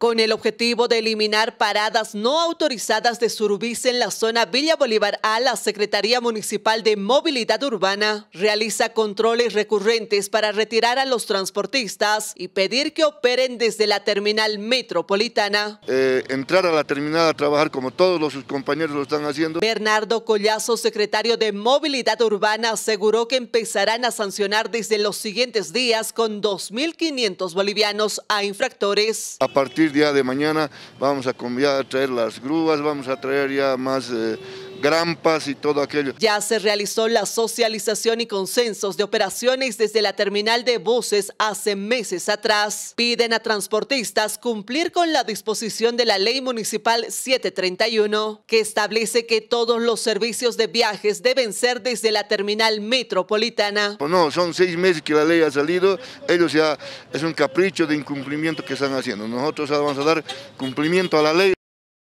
con el objetivo de eliminar paradas no autorizadas de Surubis en la zona Villa Bolívar A, la Secretaría Municipal de Movilidad Urbana realiza controles recurrentes para retirar a los transportistas y pedir que operen desde la terminal metropolitana. Eh, entrar a la terminal a trabajar como todos los, compañeros lo están haciendo. Bernardo Collazo, secretario de Movilidad Urbana, aseguró que empezarán a sancionar desde los siguientes días con 2.500 bolivianos a infractores. A partir día de mañana vamos a, ya traer las grúas, vamos a traer ya más... Eh, grampas y todo aquello. Ya se realizó la socialización y consensos de operaciones desde la terminal de buses hace meses atrás. Piden a transportistas cumplir con la disposición de la Ley Municipal 731, que establece que todos los servicios de viajes deben ser desde la terminal metropolitana. Pues no, son seis meses que la ley ha salido, ellos ya es un capricho de incumplimiento que están haciendo. Nosotros vamos a dar cumplimiento a la ley.